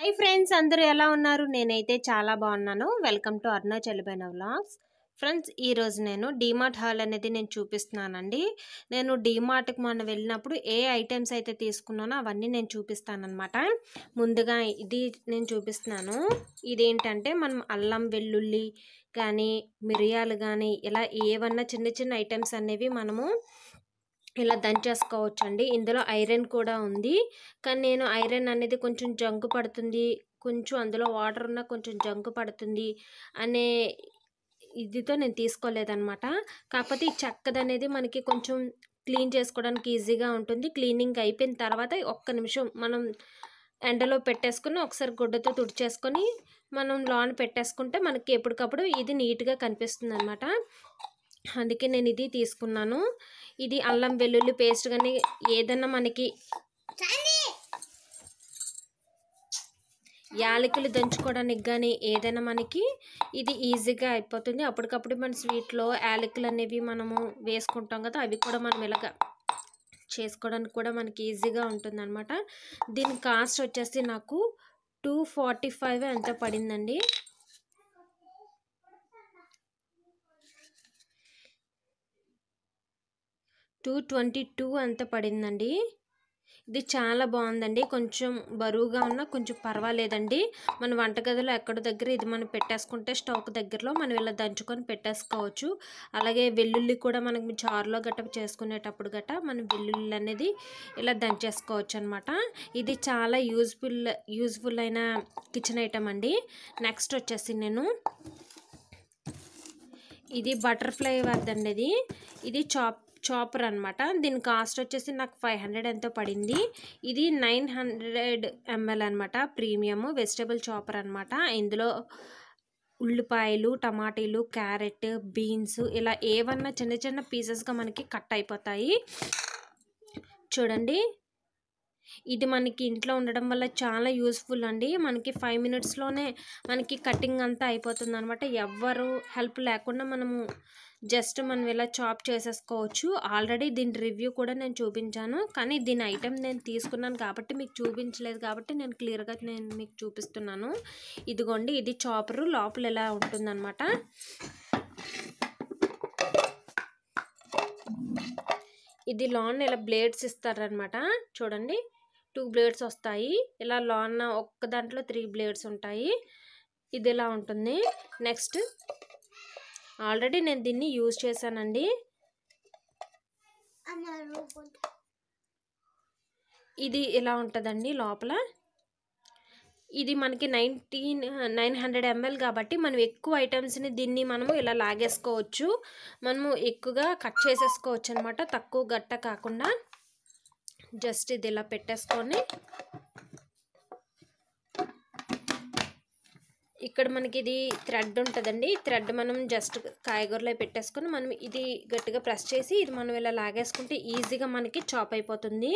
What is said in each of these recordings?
hi friends అందరూ ఎలా ఉన్నారు నేనైతే చాలా బాగున్నాను వెల్కమ్ టు అరుణాచల్ బైన వ్లాగ్స్ ఫ్రెండ్స్ ఈరోజు నేను డీమార్ట్ హాల్ అనేది నేను చూపిస్తున్నానండి నేను డీమార్ట్కి మనం వెళ్ళినప్పుడు ఏ ఐటమ్స్ అయితే తీసుకున్నానో అవన్నీ నేను చూపిస్తానమాట ముందుగా ఇది నేను చూపిస్తున్నాను ఇదేంటంటే మనం అల్లం వెల్లుల్లి కానీ మిరియాలు కానీ ఇలా ఏవన్నా చిన్న చిన్న ఐటమ్స్ అనేవి మనము ఇలా అండి ఇందులో ఐరన్ కూడా ఉంది కానీ నేను ఐరన్ అనేది కొంచెం జంకు పడుతుంది కొంచెం అందులో వాటర్ ఉన్నా కొంచెం జంకు పడుతుంది అనే ఇదితో నేను తీసుకోలేదనమాట కాకపోతే ఈ చెక్కది అనేది మనకి కొంచెం క్లీన్ చేసుకోవడానికి ఈజీగా ఉంటుంది క్లీనింగ్ అయిపోయిన తర్వాత ఒక్క నిమిషం మనం ఎండలో పెట్టేసుకుని ఒకసారి గుడ్డతో తుడిచేసుకొని మనం లోన పెట్టేసుకుంటే మనకి ఎప్పటికప్పుడు ఇది నీట్గా కనిపిస్తుంది అనమాట అందుకే నేను ఇది తీసుకున్నాను ఇది అల్లం వెల్లుల్లి పేస్ట్ కానీ ఏదన్నా మనకి యాలకులు దంచుకోవడానికి కానీ ఏదైనా మనకి ఇది ఈజీగా అయిపోతుంది అప్పటికప్పుడు మన స్వీట్లో యాలకులు అనేవి మనము వేసుకుంటాం కదా అవి కూడా మనం ఇలాగ చేసుకోవడానికి కూడా మనకి ఈజీగా ఉంటుంది అనమాట దీని కాస్ట్ వచ్చేసి నాకు టూ ఫార్టీ ఫైవ్ ఎంత పడిందండి టూ ట్వంటీ టూ అంత పడిందండి ఇది చాలా బాగుందండి కొంచెం బరువుగా ఉన్నా కొంచెం పర్వాలేదండి మన వంటగదిలో ఎక్కడ దగ్గర ఇది మనం పెట్టేసుకుంటే స్టవ్ దగ్గరలో మనం ఇలా దంచుకొని పెట్టేసుకోవచ్చు అలాగే వెల్లుల్లి కూడా మనకి చారులో గట్ట చేసుకునేటప్పుడు గట్ట మనం వెల్లుల్లి అనేది ఇలా దంచేసుకోవచ్చు అనమాట ఇది చాలా యూజ్ఫుల్ యూజ్ఫుల్ అయిన కిచెన్ ఐటమ్ అండి నెక్స్ట్ వచ్చేసి నేను ఇది బటర్ఫ్లై వద్దండి ఇది ఇది చాప్ చాపర్ అనమాట దీని కాస్ట్ వచ్చేసి నాకు ఫైవ్ హండ్రెడ్ ఎంతో పడింది ఇది నైన్ హండ్రెడ్ ఎంఎల్ అనమాట ప్రీమియం వెజిటబుల్ చాపర్ అనమాట ఇందులో ఉల్లిపాయలు టమాటీలు క్యారెట్ బీన్స్ ఇలా ఏవన్నా చిన్న చిన్న పీసెస్గా మనకి కట్ అయిపోతాయి చూడండి ఇది మనకి ఇంట్లో ఉండడం వల్ల చాలా యూస్ఫుల్ అండి మనకి ఫైవ్ మినిట్స్లోనే మనకి కటింగ్ అంతా అయిపోతుంది అనమాట ఎవ్వరు హెల్ప్ లేకుండా మనము జస్ట్ మనం ఇలా చాప్ చేసేసుకోవచ్చు ఆల్రెడీ దీని రివ్యూ కూడా నేను చూపించాను కానీ దీని ఐటెం నేను తీసుకున్నాను కాబట్టి మీకు చూపించలేదు కాబట్టి నేను క్లియర్గా నేను మీకు చూపిస్తున్నాను ఇదిగోండి ఇది చాపరు లోపల ఇలా ఉంటుందన్నమాట ఇది లోన్ ఇలా బ్లేడ్స్ ఇస్తారనమాట చూడండి టూ బ్లేడ్స్ వస్తాయి ఇలా లాన్న ఒక్క దాంట్లో త్రీ బ్లేడ్స్ ఉంటాయి ఇది ఇలా ఉంటుంది నెక్స్ట్ ఆల్రెడీ నేను దీన్ని యూజ్ చేశానండి ఇది ఇలా ఉంటుందండి లోపల ఇది మనకి నైన్టీన్ నైన్ హండ్రెడ్ ఎంఎల్ కాబట్టి మనం ఎక్కువ ఐటమ్స్ని దీన్ని మనము ఇలా లాగేసుకోవచ్చు మనము ఎక్కువగా కట్ చేసేసుకోవచ్చు అనమాట తక్కువ గట్ట కాకుండా జస్ట్ ఇది ఇలా పెట్టేసుకొని ఇక్కడ మనకి ఇది థ్రెడ్ ఉంటుందండి థ్రెడ్ మనం జస్ట్ కాయగూరలో పెట్టేసుకొని మనం ఇది గట్టిగా ప్రెస్ చేసి ఇది మనం ఇలా లాగేసుకుంటే ఈజీగా మనకి చాప్ అయిపోతుంది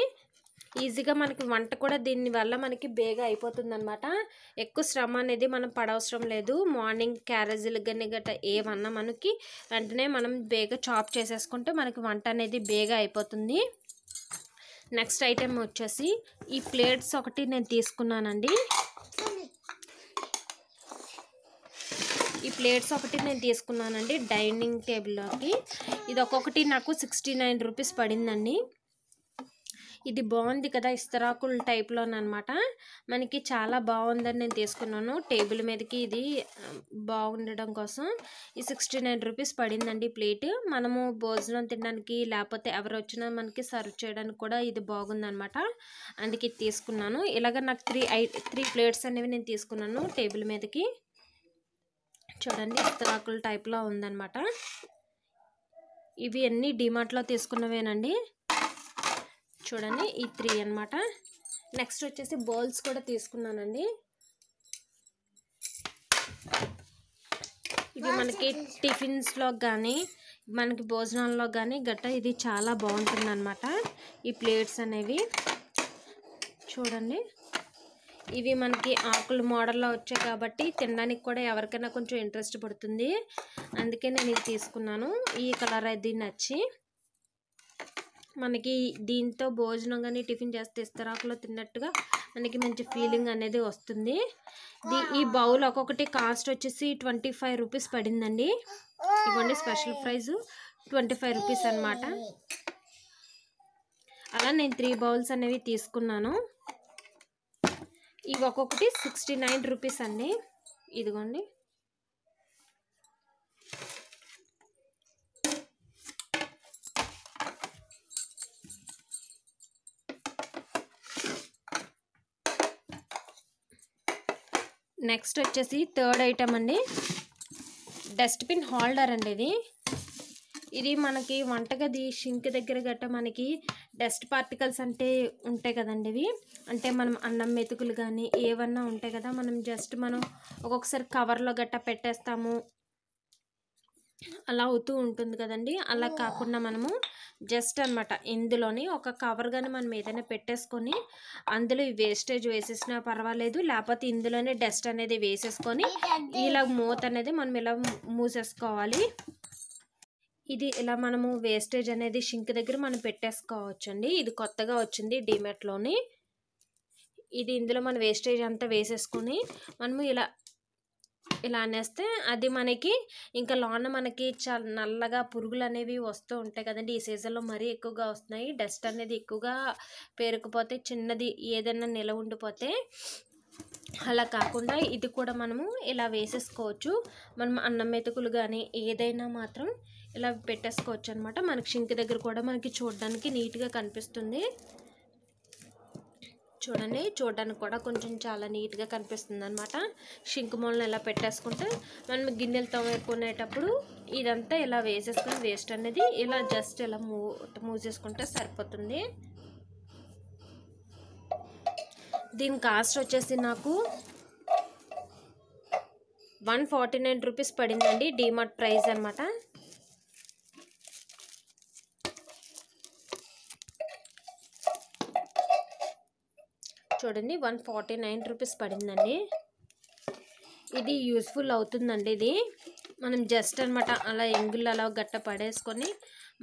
ఈజీగా మనకి వంట కూడా దీనివల్ల మనకి బేగా అయిపోతుంది అనమాట ఎక్కువ శ్రమ అనేది మనం పడవసరం లేదు మార్నింగ్ క్యారేజీలు కానీ గట్ట ఏమన్నా మనకి వెంటనే మనం బేగా చాప్ చేసేసుకుంటే మనకి వంట అనేది బేగా అయిపోతుంది నెక్స్ట్ ఐటెం వచ్చేసి ఈ ప్లేట్స్ ఒకటి నేను తీసుకున్నానండి ఈ ప్లేట్స్ ఒకటి నేను తీసుకున్నానండి డైనింగ్ టేబుల్లోకి ఇది ఒక్కొక్కటి నాకు సిక్స్టీ నైన్ రూపీస్ పడిందండి ఇది బాగుంది కదా ఇస్తరాకుల టైప్లోనమాట మనకి చాలా బాగుందని నేను తీసుకున్నాను టేబుల్ మీదకి ఇది బాగుండడం కోసం ఈ సిక్స్టీ నైన్ రూపీస్ పడిందండి ప్లేట్ మనము భోజనం తినడానికి లేకపోతే ఎవరు వచ్చినా మనకి సర్వ్ చేయడానికి కూడా ఇది బాగుందనమాట అందుకే తీసుకున్నాను ఇలాగ నాకు త్రీ ఐ త్రీ ప్లేట్స్ అనేవి నేను తీసుకున్నాను టేబుల్ మీదకి చూడండి ఇస్తరాకుల టైప్లో ఉందనమాట ఇవి అన్నీ డిమార్ట్లో తీసుకున్నవేనండి చూడండి ఈ త్రీ అనమాట నెక్స్ట్ వచ్చేసి బౌల్స్ కూడా తీసుకున్నానండి ఇవి మనకి టిఫిన్స్లో కానీ మనకి భోజనాల్లో కానీ గట్ట ఇది చాలా బాగుంటుంది అనమాట ఈ ప్లేట్స్ అనేవి చూడండి ఇవి మనకి ఆకులు మోడల్లో వచ్చాయి కాబట్టి తినడానికి కూడా ఎవరికైనా కొంచెం ఇంట్రెస్ట్ పడుతుంది అందుకే నేను ఇది తీసుకున్నాను ఈ కలర్ అది నచ్చి మనకి దీంతో భోజనం కానీ టిఫిన్ చేస్తే ఇస్తరాకులో తిన్నట్టుగా మనకి మంచి ఫీలింగ్ అనేది వస్తుంది ఈ బౌల్ ఒక్కొక్కటి కాస్ట్ వచ్చేసి ట్వంటీ ఫైవ్ రూపీస్ పడిందండి ఇవ్వండి special prize twenty five rupees అనమాట అలా నేను త్రీ బౌల్స్ అనేవి తీసుకున్నాను ఇవి ఒక్కొక్కటి సిక్స్టీ నైన్ రూపీస్ అండి ఇదిగోండి నెక్స్ట్ వచ్చేసి థర్డ్ ఐటమ్ అండి డస్ట్బిన్ హోల్డర్ అండి ఇది ఇది మనకి వంటగది షింక్ దగ్గర గట్ట మనకి డస్ట్ పార్టికల్స్ అంటే ఉంటాయి కదండి ఇవి అంటే మనం అన్నం మెతుకులు కానీ ఏవన్నా ఉంటాయి కదా మనం జస్ట్ మనం ఒక్కొక్కసారి కవర్లో గట్ట పెట్టేస్తాము అలా అవుతూ ఉంటుంది కదండి అలా కాకుండా మనము జస్ట్ అనమాట ఇందులోని ఒక కవర్ కానీ మనం ఏదైనా పెట్టేసుకొని అందులో ఈ వేస్టేజ్ వేసేసినా పర్వాలేదు లేకపోతే ఇందులోనే డస్ట్ అనేది వేసేసుకొని ఇలా మూత అనేది మనం ఇలా మూసేసుకోవాలి ఇది ఇలా మనము వేస్టేజ్ అనేది షింక్ దగ్గర మనం పెట్టేసుకోవచ్చు ఇది కొత్తగా వచ్చింది డిమెట్లోని ఇది ఇందులో మన వేస్టేజ్ అంతా వేసేసుకొని మనము ఇలా ఇలా అనేస్తే అది మనకి ఇంకా లోన మనకి చాలా నల్లగా పురుగులు అనేవి వస్తూ ఉంటాయి కదండి ఈ సీజన్లో మరీ ఎక్కువగా వస్తున్నాయి డస్ట్ అనేది ఎక్కువగా పేరుకుపోతే చిన్నది ఏదైనా నిల ఉండిపోతే అలా కాకుండా ఇది కూడా మనము ఇలా వేసేసుకోవచ్చు మనం అన్నం మెతుకులు కానీ ఏదైనా మాత్రం ఇలా పెట్టేసుకోవచ్చు అనమాట మనకి షింక్ దగ్గర కూడా మనకి చూడడానికి నీట్గా కనిపిస్తుంది చూడండి చూడడానికి కూడా కొంచెం చాలా నీట్గా కనిపిస్తుంది అనమాట షింక్ మూలను ఇలా పెట్టేసుకుంటే మనం గిన్నెలు తవ్వేకునేటప్పుడు ఇదంతా ఇలా వేసేసుకుని వేస్ట్ అనేది ఇలా జస్ట్ ఇలా మూ మూసేసుకుంటే సరిపోతుంది దీని కాస్ట్ వచ్చేసి నాకు వన్ ఫార్టీ నైన్ రూపీస్ పడిందండి డీమార్ట్ ప్రైస్ అనమాట చూడండి వన్ ఫార్టీ నైన్ రూపీస్ పడిందండి ఇది యూస్ఫుల్ అవుతుందండి ఇది మనం జస్ట్ అనమాట అలా ఎంగుల్ అలా గట్ట పడేసుకొని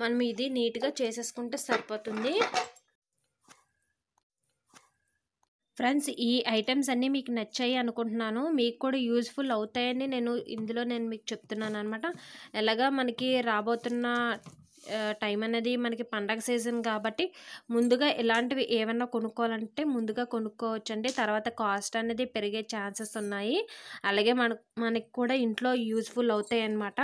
మనం ఇది నీట్గా చేసేసుకుంటే సరిపోతుంది ఫ్రెండ్స్ ఈ ఐటమ్స్ అన్నీ మీకు నచ్చాయి అనుకుంటున్నాను మీకు కూడా యూజ్ఫుల్ అవుతాయని నేను ఇందులో నేను మీకు చెప్తున్నాను అనమాట ఎలాగా మనకి రాబోతున్న టైం అనేది మనకి పండగ సీజన్ కాబట్టి ముందుగా ఇలాంటివి ఏమన్నా కొనుక్కోవాలంటే ముందుగా కొనుక్కోవచ్చండి తర్వాత కాస్ట్ అనేది పెరిగే ఛాన్సెస్ ఉన్నాయి అలాగే మన మనకి కూడా ఇంట్లో యూజ్ఫుల్ అవుతాయి అన్నమాట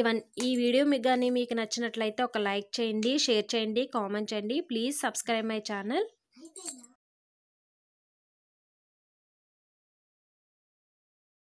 ఇవన్ ఈ వీడియో మీకు కానీ మీకు నచ్చినట్లయితే ఒక లైక్ చేయండి షేర్ చేయండి కామెంట్ చేయండి ప్లీజ్ సబ్స్క్రైబ్ మై ఛానల్